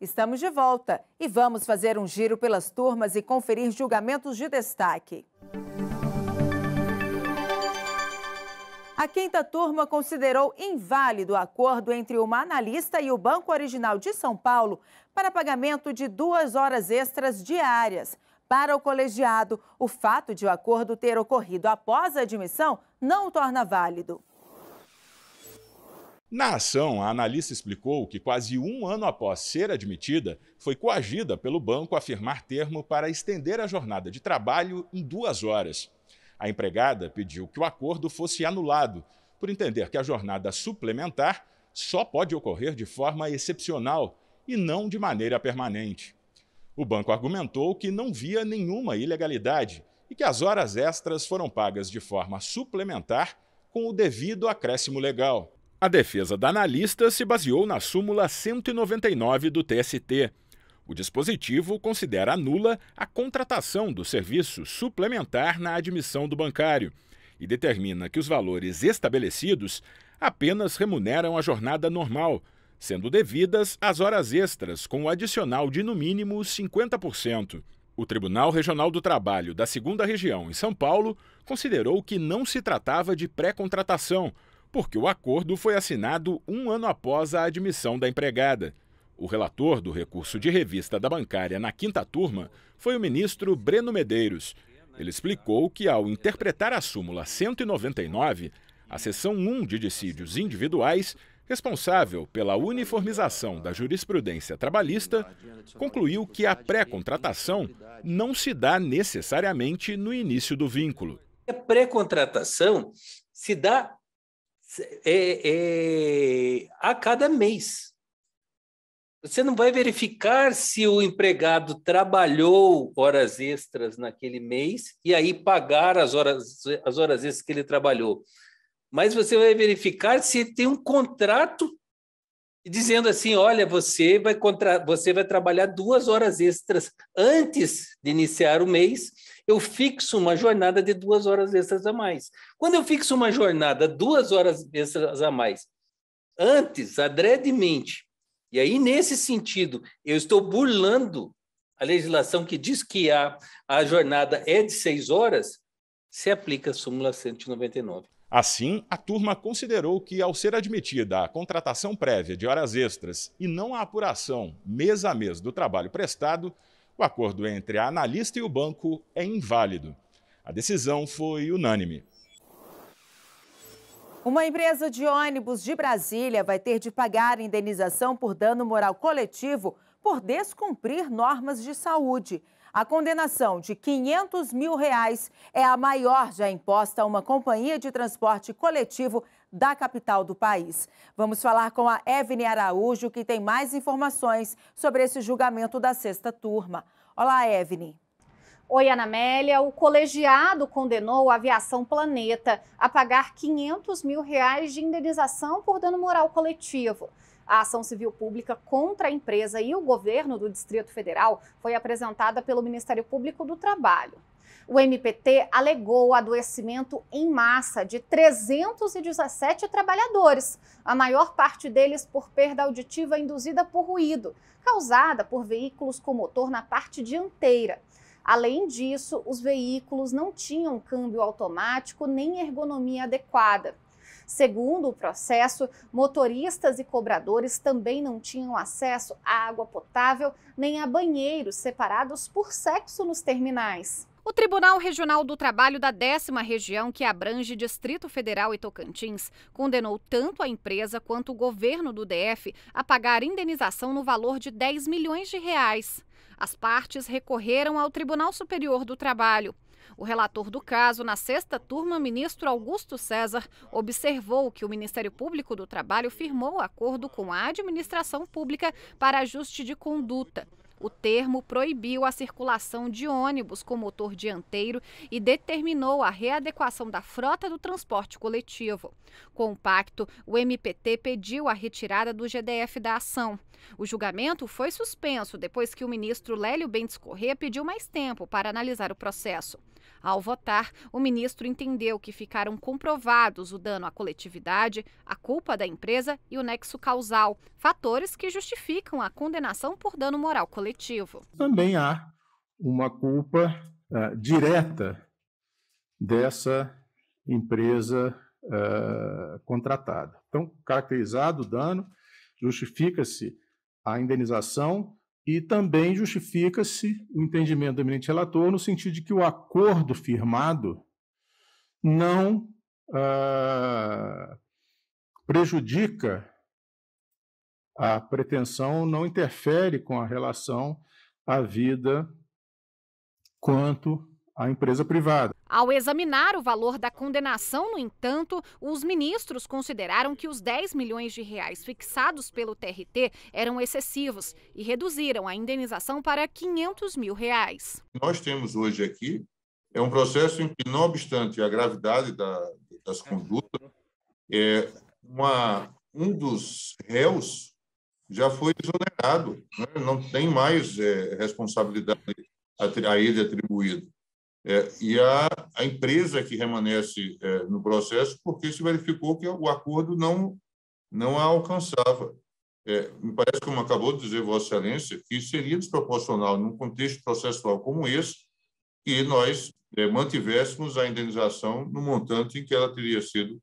Estamos de volta e vamos fazer um giro pelas turmas e conferir julgamentos de destaque. A quinta turma considerou inválido o acordo entre uma analista e o Banco Original de São Paulo para pagamento de duas horas extras diárias. Para o colegiado, o fato de o acordo ter ocorrido após a admissão não o torna válido. Na ação, a analista explicou que quase um ano após ser admitida, foi coagida pelo banco a firmar termo para estender a jornada de trabalho em duas horas. A empregada pediu que o acordo fosse anulado, por entender que a jornada suplementar só pode ocorrer de forma excepcional e não de maneira permanente. O banco argumentou que não via nenhuma ilegalidade e que as horas extras foram pagas de forma suplementar com o devido acréscimo legal. A defesa da analista se baseou na súmula 199 do TST. O dispositivo considera nula a contratação do serviço suplementar na admissão do bancário e determina que os valores estabelecidos apenas remuneram a jornada normal, sendo devidas as horas extras com o adicional de no mínimo 50%. O Tribunal Regional do Trabalho da Segunda Região em São Paulo considerou que não se tratava de pré-contratação, porque o acordo foi assinado um ano após a admissão da empregada. O relator do recurso de revista da bancária na quinta turma foi o ministro Breno Medeiros. Ele explicou que, ao interpretar a súmula 199, a seção 1 de dissídios individuais, responsável pela uniformização da jurisprudência trabalhista, concluiu que a pré-contratação não se dá necessariamente no início do vínculo. A pré-contratação se dá é, é, a cada mês. Você não vai verificar se o empregado trabalhou horas extras naquele mês e aí pagar as horas, as horas extras que ele trabalhou. Mas você vai verificar se ele tem um contrato dizendo assim: olha, você vai, contra... você vai trabalhar duas horas extras antes de iniciar o mês eu fixo uma jornada de duas horas extras a mais. Quando eu fixo uma jornada duas horas extras a mais, antes, adredemente, e aí nesse sentido, eu estou burlando a legislação que diz que a, a jornada é de seis horas, se aplica a súmula 199. Assim, a turma considerou que, ao ser admitida a contratação prévia de horas extras e não a apuração mês a mês do trabalho prestado, o acordo entre a analista e o banco é inválido. A decisão foi unânime. Uma empresa de ônibus de Brasília vai ter de pagar indenização por dano moral coletivo por descumprir normas de saúde. A condenação de 500 mil reais é a maior já imposta a uma companhia de transporte coletivo da capital do país. Vamos falar com a Evne Araújo, que tem mais informações sobre esse julgamento da sexta turma. Olá, Evne. Oi, Ana Amélia. O colegiado condenou a Aviação Planeta a pagar 500 mil reais de indenização por dano moral coletivo. A ação civil pública contra a empresa e o governo do Distrito Federal foi apresentada pelo Ministério Público do Trabalho. O MPT alegou o adoecimento em massa de 317 trabalhadores, a maior parte deles por perda auditiva induzida por ruído, causada por veículos com motor na parte dianteira. Além disso, os veículos não tinham câmbio automático nem ergonomia adequada. Segundo o processo, motoristas e cobradores também não tinham acesso à água potável nem a banheiros separados por sexo nos terminais. O Tribunal Regional do Trabalho da décima região, que abrange Distrito Federal e Tocantins, condenou tanto a empresa quanto o governo do DF a pagar indenização no valor de 10 milhões de reais. As partes recorreram ao Tribunal Superior do Trabalho. O relator do caso, na sexta turma, ministro Augusto César, observou que o Ministério Público do Trabalho firmou acordo com a administração pública para ajuste de conduta. O termo proibiu a circulação de ônibus com motor dianteiro e determinou a readequação da frota do transporte coletivo. Com o pacto, o MPT pediu a retirada do GDF da ação. O julgamento foi suspenso depois que o ministro Lélio Bentes Corrêa pediu mais tempo para analisar o processo. Ao votar, o ministro entendeu que ficaram comprovados o dano à coletividade, a culpa da empresa e o nexo causal, fatores que justificam a condenação por dano moral coletivo. Também há uma culpa uh, direta dessa empresa uh, contratada. Então, caracterizado o dano, justifica-se a indenização e também justifica-se o entendimento do eminente relator no sentido de que o acordo firmado não ah, prejudica a pretensão, não interfere com a relação à vida quanto à empresa privada. Ao examinar o valor da condenação, no entanto, os ministros consideraram que os 10 milhões de reais fixados pelo TRT eram excessivos e reduziram a indenização para 500 mil reais. Nós temos hoje aqui é um processo em que, não obstante a gravidade da, das condutas, é uma, um dos réus já foi exonerado, né? não tem mais é, responsabilidade a ele atribuída. É, e a, a empresa que remanesce é, no processo porque se verificou que o acordo não, não a alcançava. É, me parece, como acabou de dizer Vossa Excelência, que seria desproporcional, num contexto processual como esse, que nós é, mantivéssemos a indenização no montante em que ela teria sido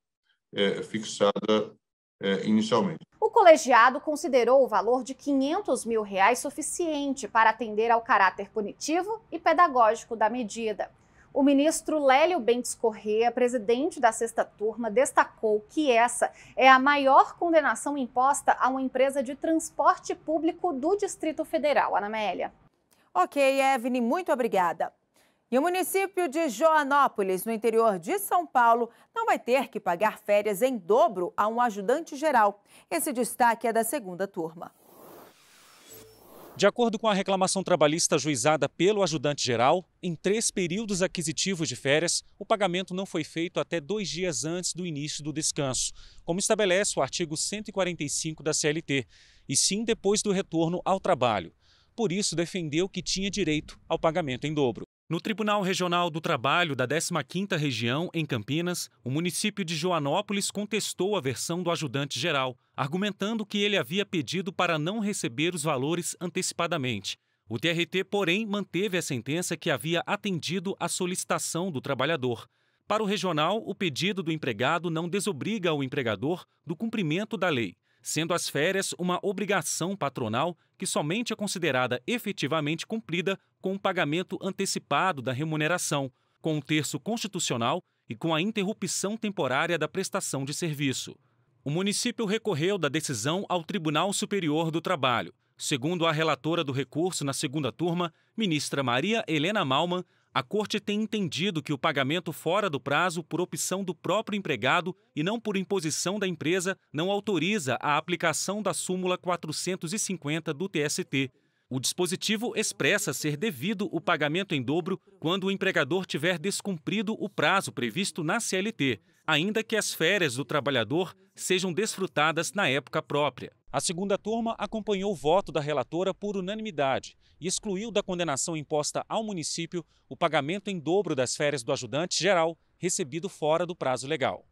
é, fixada é, inicialmente. O colegiado considerou o valor de 500 mil reais suficiente para atender ao caráter punitivo e pedagógico da medida. O ministro Lélio Bentes Corrêa, presidente da sexta turma, destacou que essa é a maior condenação imposta a uma empresa de transporte público do Distrito Federal. Ana Amélia. Ok, Evne, muito obrigada. E o município de Joanópolis, no interior de São Paulo, não vai ter que pagar férias em dobro a um ajudante geral. Esse destaque é da segunda turma. De acordo com a reclamação trabalhista juizada pelo ajudante geral, em três períodos aquisitivos de férias, o pagamento não foi feito até dois dias antes do início do descanso, como estabelece o artigo 145 da CLT, e sim depois do retorno ao trabalho. Por isso, defendeu que tinha direito ao pagamento em dobro. No Tribunal Regional do Trabalho da 15ª Região, em Campinas, o município de Joanópolis contestou a versão do ajudante geral, argumentando que ele havia pedido para não receber os valores antecipadamente. O TRT, porém, manteve a sentença que havia atendido à solicitação do trabalhador. Para o regional, o pedido do empregado não desobriga o empregador do cumprimento da lei, sendo as férias uma obrigação patronal que somente é considerada efetivamente cumprida com o pagamento antecipado da remuneração, com o terço constitucional e com a interrupção temporária da prestação de serviço. O município recorreu da decisão ao Tribunal Superior do Trabalho. Segundo a relatora do recurso na segunda turma, ministra Maria Helena Malman, a Corte tem entendido que o pagamento fora do prazo por opção do próprio empregado e não por imposição da empresa não autoriza a aplicação da súmula 450 do TST, o dispositivo expressa ser devido o pagamento em dobro quando o empregador tiver descumprido o prazo previsto na CLT, ainda que as férias do trabalhador sejam desfrutadas na época própria. A segunda turma acompanhou o voto da relatora por unanimidade e excluiu da condenação imposta ao município o pagamento em dobro das férias do ajudante geral recebido fora do prazo legal.